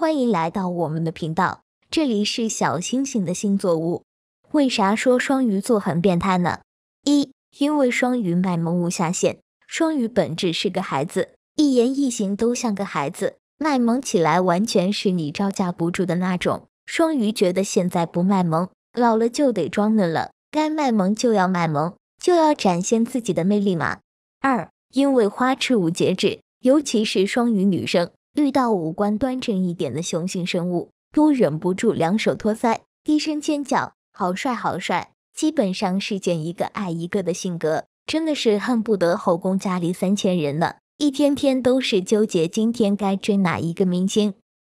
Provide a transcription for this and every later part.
欢迎来到我们的频道，这里是小星星的星座屋。为啥说双鱼座很变态呢？一，因为双鱼卖萌无下限，双鱼本质是个孩子，一言一行都像个孩子，卖萌起来完全是你招架不住的那种。双鱼觉得现在不卖萌，老了就得装嫩了，该卖萌就要卖萌，就要展现自己的魅力嘛。二，因为花痴无节制，尤其是双鱼女生。遇到五官端正一点的雄性生物，都忍不住两手托腮，低声尖叫：“好帅，好帅！”基本上是见一个爱一个的性格，真的是恨不得后宫佳丽三千人呢。一天天都是纠结今天该追哪一个明星。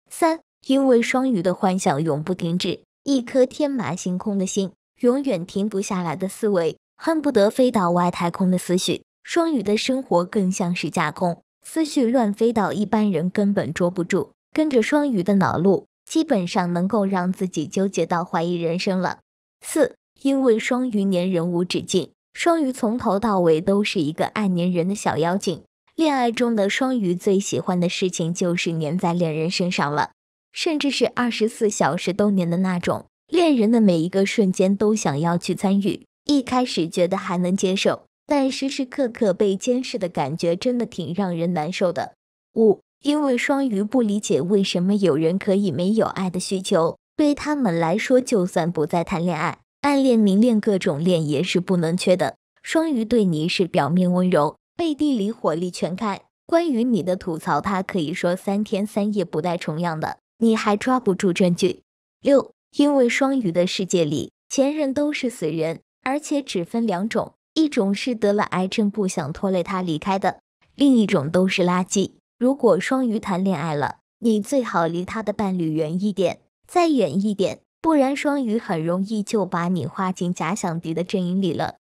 三，因为双鱼的幻想永不停止，一颗天马行空的心，永远停不下来的思维，恨不得飞到外太空的思绪。双鱼的生活更像是架空。思绪乱飞到一般人根本捉不住，跟着双鱼的脑路，基本上能够让自己纠结到怀疑人生了。四，因为双鱼粘人无止境，双鱼从头到尾都是一个爱粘人的小妖精。恋爱中的双鱼最喜欢的事情就是粘在恋人身上了，甚至是二十四小时都粘的那种。恋人的每一个瞬间都想要去参与，一开始觉得还能接受。但时时刻刻被监视的感觉真的挺让人难受的。五，因为双鱼不理解为什么有人可以没有爱的需求，对他们来说，就算不再谈恋爱、暗恋、迷恋、各种恋也是不能缺的。双鱼对你是表面温柔，背地里火力全开。关于你的吐槽，他可以说三天三夜不带重样的，你还抓不住证据。六，因为双鱼的世界里，前任都是死人，而且只分两种。一种是得了癌症不想拖累他离开的，另一种都是垃圾。如果双鱼谈恋爱了，你最好离他的伴侣远一点，再远一点，不然双鱼很容易就把你划进假想敌的阵营里了。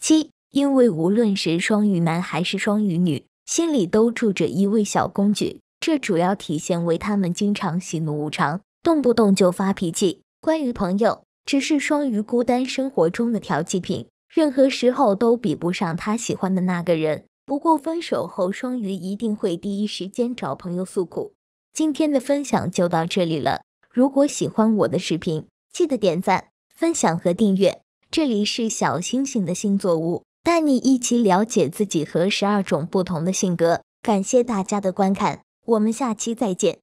七，因为无论是双鱼男还是双鱼女，心里都住着一位小公举，这主要体现为他们经常喜怒无常，动不动就发脾气。关于朋友，只是双鱼孤单生活中的调剂品。任何时候都比不上他喜欢的那个人。不过分手后，双鱼一定会第一时间找朋友诉苦。今天的分享就到这里了。如果喜欢我的视频，记得点赞、分享和订阅。这里是小星星的星座屋，带你一起了解自己和十二种不同的性格。感谢大家的观看，我们下期再见。